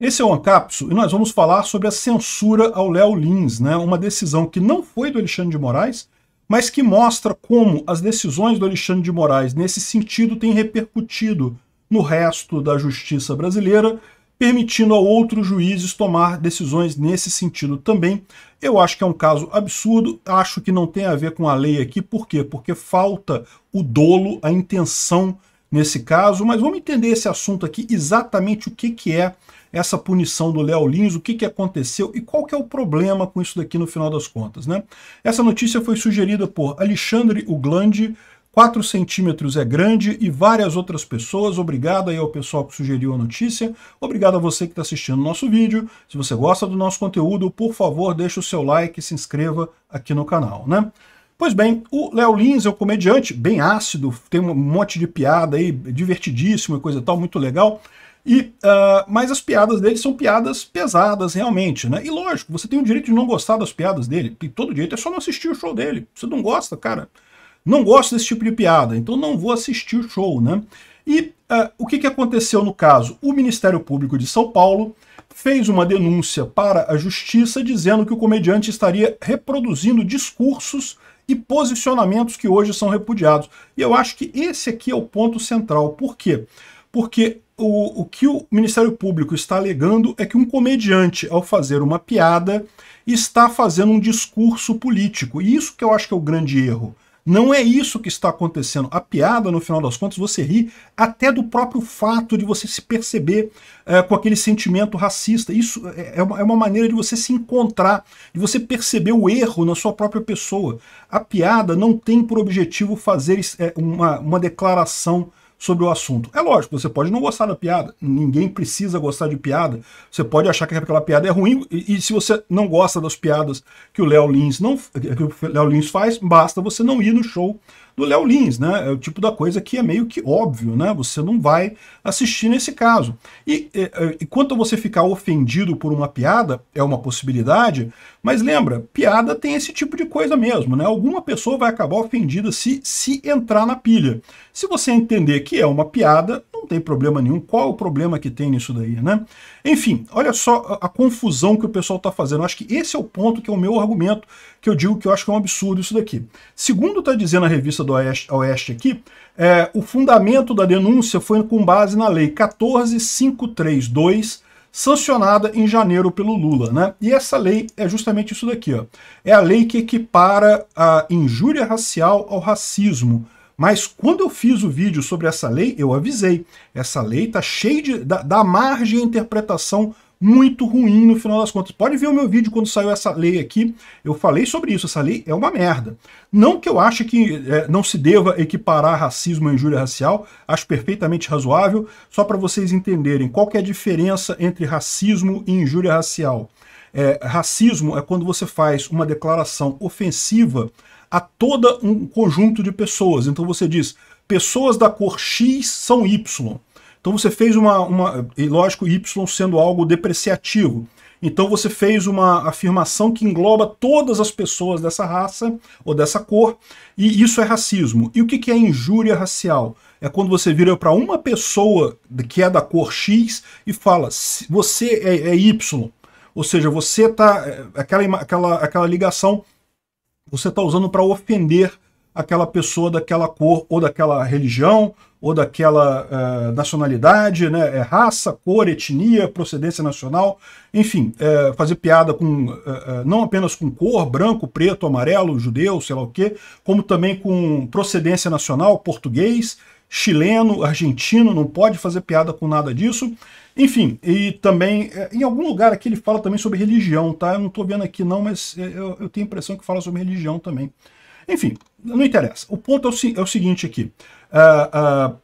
Esse é o Ancapso e nós vamos falar sobre a censura ao Léo Lins, né? uma decisão que não foi do Alexandre de Moraes, mas que mostra como as decisões do Alexandre de Moraes nesse sentido têm repercutido no resto da justiça brasileira, permitindo a outros juízes tomar decisões nesse sentido também. Eu acho que é um caso absurdo, acho que não tem a ver com a lei aqui, por quê? Porque falta o dolo, a intenção nesse caso, mas vamos entender esse assunto aqui, exatamente o que, que é essa punição do Léo Lins, o que, que aconteceu e qual que é o problema com isso daqui no final das contas. Né? Essa notícia foi sugerida por Alexandre Uglandi, 4 centímetros é grande e várias outras pessoas. Obrigado aí ao pessoal que sugeriu a notícia. Obrigado a você que está assistindo o nosso vídeo. Se você gosta do nosso conteúdo, por favor, deixe o seu like e se inscreva aqui no canal. Né? Pois bem, o Léo Lins é um comediante bem ácido, tem um monte de piada aí, divertidíssimo e coisa e tal, muito legal. E, uh, mas as piadas dele são piadas pesadas, realmente, né? E lógico, você tem o direito de não gostar das piadas dele. Tem todo o direito, é só não assistir o show dele. Você não gosta, cara. Não gosto desse tipo de piada, então não vou assistir o show, né? E uh, o que, que aconteceu no caso? O Ministério Público de São Paulo fez uma denúncia para a justiça dizendo que o comediante estaria reproduzindo discursos e posicionamentos que hoje são repudiados. E eu acho que esse aqui é o ponto central. Por quê? Porque o, o que o Ministério Público está alegando é que um comediante, ao fazer uma piada, está fazendo um discurso político. E isso que eu acho que é o grande erro. Não é isso que está acontecendo. A piada, no final das contas, você ri até do próprio fato de você se perceber é, com aquele sentimento racista. Isso eh, é uma, é uma maneira de você se encontrar, de você perceber o erro na sua própria pessoa. A piada não tem por objetivo fazer eh, uma, uma declaração sobre o assunto. É lógico, você pode não gostar da piada, ninguém precisa gostar de piada, você pode achar que aquela piada é ruim, e, e se você não gosta das piadas que o Léo Lins, não, que o Léo Lins faz, basta você não ir no show do Léo Lins, né? É o tipo da coisa que é meio que óbvio, né? Você não vai assistir nesse caso. E, e, é, é, e quanto a você ficar ofendido por uma piada, é uma possibilidade, mas lembra, piada tem esse tipo de coisa mesmo, né? Alguma pessoa vai acabar ofendida se, se entrar na pilha. Se você entender que é uma piada, não tem problema nenhum. Qual o problema que tem nisso daí, né? Enfim, olha só a, a confusão que o pessoal está fazendo. Eu acho que esse é o ponto que é o meu argumento, que eu digo que eu acho que é um absurdo isso daqui. Segundo está dizendo a revista do Oeste, Oeste aqui, é, o fundamento da denúncia foi com base na lei 14532 sancionada em janeiro pelo Lula, né? E essa lei é justamente isso daqui, ó. É a lei que equipara a injúria racial ao racismo mas quando eu fiz o vídeo sobre essa lei, eu avisei. Essa lei está cheia de, da, da margem de interpretação muito ruim no final das contas. Pode ver o meu vídeo quando saiu essa lei aqui. Eu falei sobre isso. Essa lei é uma merda. Não que eu ache que é, não se deva equiparar racismo à injúria racial. Acho perfeitamente razoável. Só para vocês entenderem qual é a diferença entre racismo e injúria racial. É, racismo é quando você faz uma declaração ofensiva a todo um conjunto de pessoas. Então você diz, pessoas da cor X são Y. Então você fez uma, uma e lógico, Y sendo algo depreciativo. Então você fez uma afirmação que engloba todas as pessoas dessa raça ou dessa cor, e isso é racismo. E o que é injúria racial? É quando você vira para uma pessoa que é da cor X e fala, você é, é Y. Ou seja, você está é, Aquela, aquela, aquela ligação você está usando para ofender aquela pessoa daquela cor ou daquela religião ou daquela eh, nacionalidade, né? É raça, cor, etnia, procedência nacional, enfim, é, fazer piada com eh, não apenas com cor, branco, preto, amarelo, judeu, sei lá o quê, como também com procedência nacional, português, chileno, argentino, não pode fazer piada com nada disso. Enfim, e também, eh, em algum lugar aqui ele fala também sobre religião, tá? Eu não estou vendo aqui não, mas eh, eu, eu, tenho a impressão que fala sobre religião também. Enfim, não interessa. O ponto é o, é o seguinte aqui. Uh, uh,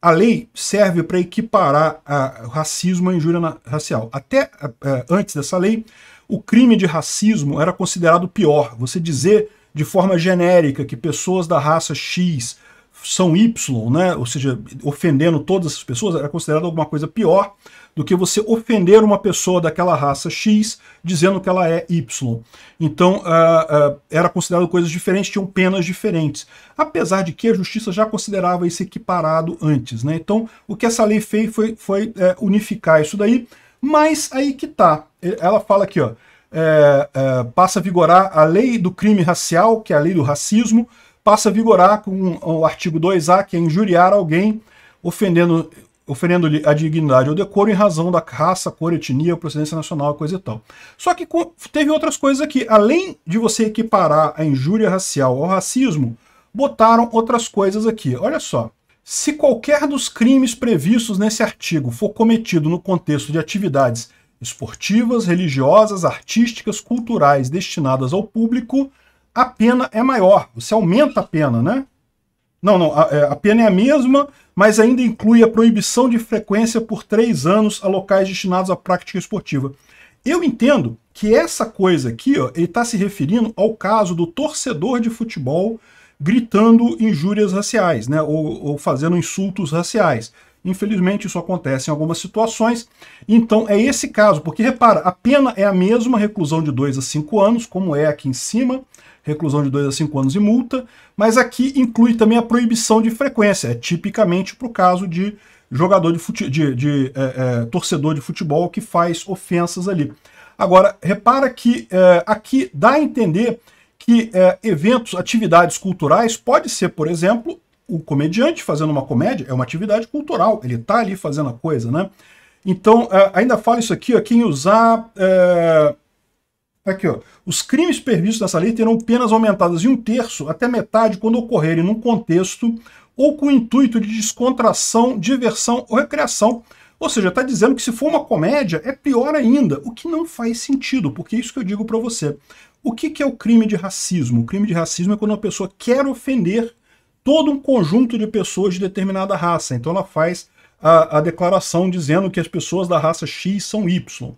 a lei serve para equiparar o racismo à injúria na, racial. Até uh, antes dessa lei, o crime de racismo era considerado pior. Você dizer de forma genérica que pessoas da raça X são Y, né? ou seja, ofendendo todas as pessoas, era considerado alguma coisa pior do que você ofender uma pessoa daquela raça X dizendo que ela é Y. Então, uh, uh, era considerado coisas diferentes, tinham penas diferentes. Apesar de que a justiça já considerava isso equiparado antes. Né? Então, o que essa lei fez foi, foi é, unificar isso daí, mas aí que tá. Ela fala aqui, ó, é, é, passa a vigorar a lei do crime racial, que é a lei do racismo, passa a vigorar com o artigo 2A, que é injuriar alguém ofendendo oferendo-lhe a dignidade ou decoro em razão da raça, cor, etnia, procedência nacional, coisa e tal. Só que teve outras coisas aqui. Além de você equiparar a injúria racial ao racismo, botaram outras coisas aqui. Olha só. Se qualquer dos crimes previstos nesse artigo for cometido no contexto de atividades esportivas, religiosas, artísticas, culturais destinadas ao público, a pena é maior. Você aumenta a pena, né? Não, não, a, é, a, pena é a mesma, mas ainda inclui a proibição de frequência por três anos a locais destinados à prática esportiva. Eu entendo que essa coisa aqui, ó, ele está se referindo ao caso do torcedor de futebol gritando injúrias raciais, né, ou, ou fazendo insultos raciais. Infelizmente, isso acontece em algumas situações. Então, é esse caso, porque repara, a pena é a mesma reclusão de 2 a 5 anos, como é aqui em cima, reclusão de 2 a 5 anos e multa, mas aqui inclui também a proibição de frequência, é tipicamente para o caso de jogador de, fute de, de é, é, torcedor de futebol que faz ofensas ali. Agora, repara que é, aqui dá a entender que é, eventos, atividades culturais, pode ser, por exemplo, o comediante fazendo uma comédia, é uma atividade cultural, ele está ali fazendo a coisa, né? Então, é, ainda fala isso aqui, ó, quem usar é, Tá aqui, ó. Os crimes previstos nessa lei terão penas aumentadas em um terço até metade quando ocorrerem num contexto ou com o intuito de descontração, diversão ou recreação. Ou seja, está dizendo que se for uma comédia, é pior ainda, o que não faz sentido, porque é isso que eu digo para você. O que, que é o crime de racismo? O crime de racismo é quando uma pessoa quer ofender todo um conjunto de pessoas de determinada raça. Então ela faz a, a declaração dizendo que as pessoas da raça X são Y.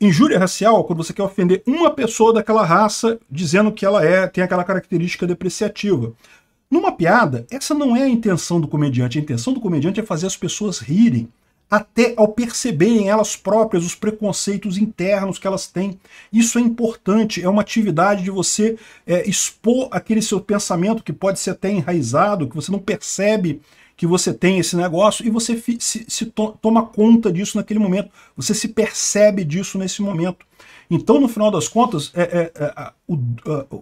Injúria racial é quando você quer ofender uma pessoa daquela raça dizendo que ela é tem aquela característica depreciativa. Numa piada, essa não é a intenção do comediante. A intenção do comediante é fazer as pessoas rirem, até ao perceberem elas próprias os preconceitos internos que elas têm. Isso é importante, é uma atividade de você é, expor aquele seu pensamento que pode ser até enraizado, que você não percebe que você tem esse negócio e você se, se to toma conta disso naquele momento, você se percebe disso nesse momento. Então, no final das contas, é, é, é o,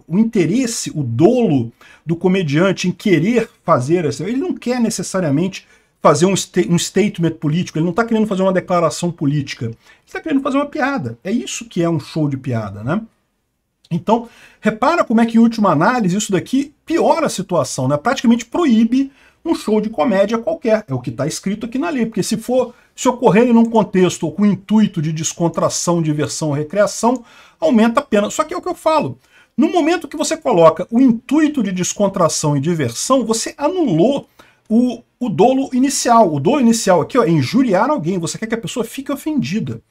o, interesse, o dolo do comediante em querer fazer essa. Ele não quer necessariamente fazer um, sta um statement político, ele não está querendo fazer uma declaração política, ele está querendo fazer uma piada. É isso que é um show de piada, né? Então, repara como é que, em última análise, isso daqui piora a situação, né? praticamente proíbe um show de comédia qualquer. É o que está escrito aqui na lei, porque se for se ocorrer em um contexto ou com intuito de descontração, diversão, recreação, aumenta a pena. Só que é o que eu falo. No momento que você coloca o intuito de descontração e diversão, você anulou o, o dolo inicial. O dolo inicial aqui ó, é injuriar alguém, você quer que a pessoa fique ofendida.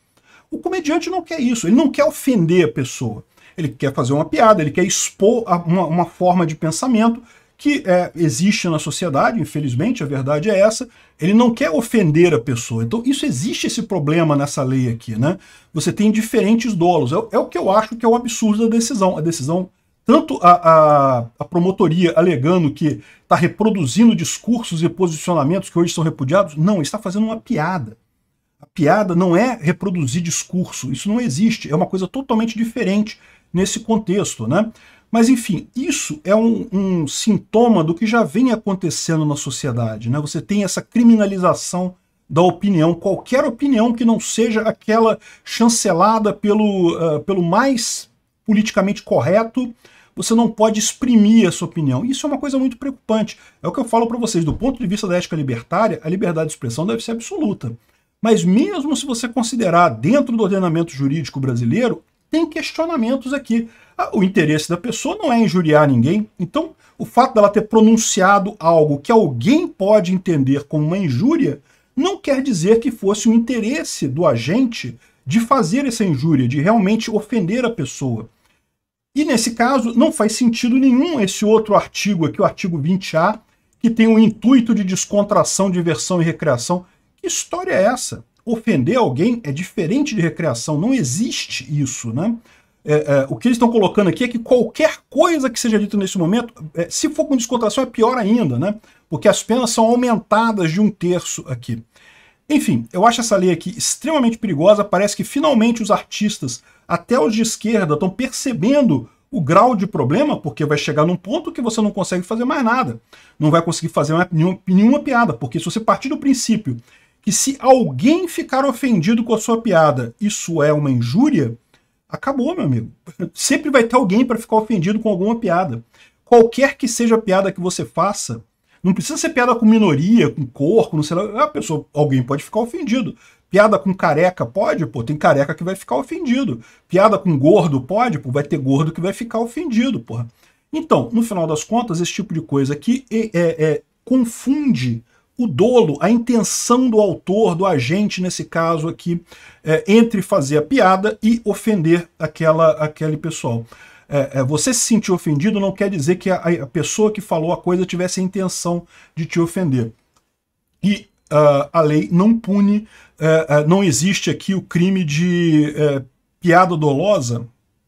O comediante não quer isso, ele não quer ofender a pessoa. Ele quer fazer uma piada, ele quer expor uma, uma forma de pensamento que é, existe na sociedade, infelizmente, a verdade é essa, ele não quer ofender a pessoa. Então, isso existe esse problema nessa lei aqui, né? Você tem diferentes dolos. É, é o que eu acho que é o um absurdo da decisão. A decisão, tanto a, a, a promotoria alegando que está reproduzindo discursos e posicionamentos que hoje são repudiados, não, está fazendo uma piada. A piada não é reproduzir discurso, isso não existe, é uma coisa totalmente diferente nesse contexto, né? Mas, enfim, isso é um, um, sintoma do que já vem acontecendo na sociedade. Né? Você tem essa criminalização da opinião, qualquer opinião que não seja aquela chancelada pelo, uh, pelo mais politicamente correto, você não pode exprimir essa opinião. Isso é uma coisa muito preocupante. É o que eu falo para vocês, do ponto de vista da ética libertária, a liberdade de expressão deve ser absoluta. Mas mesmo se você considerar dentro do ordenamento jurídico brasileiro, tem questionamentos aqui. O interesse da pessoa não é injuriar ninguém, então o fato dela ter pronunciado algo que alguém pode entender como uma injúria não quer dizer que fosse o interesse do agente de fazer essa injúria, de realmente ofender a pessoa. E nesse caso, não faz sentido nenhum esse outro artigo aqui, o artigo 20A, que tem o intuito de descontração, diversão e recreação. Que história é essa? Ofender alguém é diferente de recreação, não existe isso, né? é, é, o que eles estão colocando aqui é que qualquer coisa que seja dita nesse momento, é, se for com descontração, é pior ainda, né? Porque as penas são aumentadas de um terço aqui. Enfim, eu acho essa lei aqui extremamente perigosa. Parece que finalmente os artistas, até os de esquerda, estão percebendo o grau de problema, porque vai chegar num ponto que você não consegue fazer mais nada. Não vai conseguir fazer nenhuma, nenhuma piada, porque se você partir do princípio que se alguém ficar ofendido com a sua piada, isso é uma injúria, Acabou, meu amigo. Sempre vai ter alguém para ficar ofendido com alguma piada. Qualquer que seja a piada que você faça, não precisa ser piada com minoria, com corpo, não sei lá. A pessoa, alguém pode ficar ofendido. Piada com careca pode? Pô, tem careca que vai ficar ofendido. Piada com gordo pode? Pô, vai ter gordo que vai ficar ofendido, porra. Então, no final das contas, esse tipo de coisa aqui é, é, é, confunde o dolo, a intenção do autor, do agente, nesse caso aqui, é, entre fazer a piada e ofender aquela, aquele pessoal. É, é, você se sentir ofendido não quer dizer que a, a, pessoa que falou a coisa tivesse a intenção de te ofender. E uh, a lei não pune, uh, uh, não existe aqui o crime de é, piada dolosa,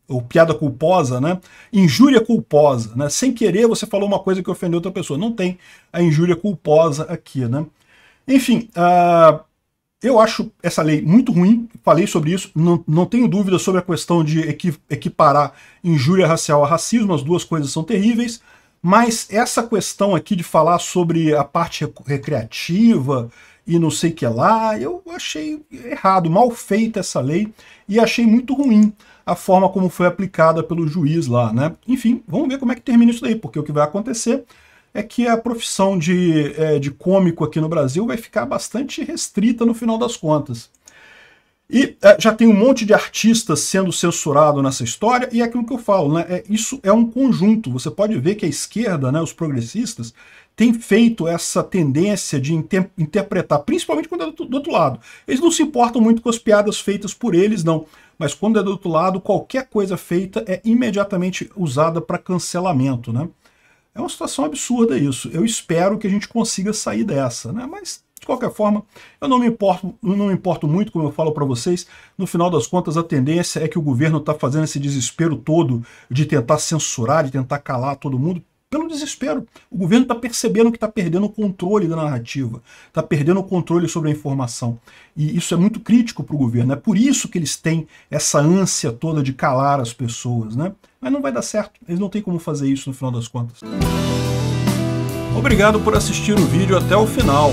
ou piada culposa, né? Injúria culposa, né? Sem querer você falou uma coisa que ofendeu outra pessoa. Não tem a injúria culposa aqui, né? Enfim, uh, eu acho essa lei muito ruim, falei sobre isso, não, não tenho dúvida sobre a questão de equi equiparar injúria racial a racismo, as duas coisas são terríveis, mas essa questão aqui de falar sobre a parte recreativa e não sei o que lá, eu achei errado, mal feita essa lei e achei muito ruim a forma como foi aplicada pelo juiz lá, né? Enfim, vamos ver como é que termina isso daí, porque o que vai acontecer é que a profissão de, é, de cômico aqui no Brasil vai ficar bastante restrita no final das contas. E é, já tem um monte de artistas sendo censurado nessa história, e é aquilo que eu falo, né? É, isso é um conjunto. Você pode ver que a esquerda, né, os progressistas, tem feito essa tendência de inter interpretar, principalmente quando é do, do, outro lado. Eles não se importam muito com as piadas feitas por eles, não. Mas quando é do outro lado, qualquer coisa feita é imediatamente usada para cancelamento, né? É uma situação absurda isso. Eu espero que a gente consiga sair dessa, né? Mas de qualquer forma, eu não me importo, não me importo muito, como eu falo para vocês. No final das contas, a tendência é que o governo está fazendo esse desespero todo de tentar censurar, de tentar calar todo mundo, pelo desespero. O governo está percebendo que está perdendo o controle da narrativa, está perdendo o controle sobre a informação. E isso é muito crítico para o governo. É por isso que eles têm essa ânsia toda de calar as pessoas. Né? Mas não vai dar certo. Eles não têm como fazer isso no final das contas. Obrigado por assistir o vídeo até o final.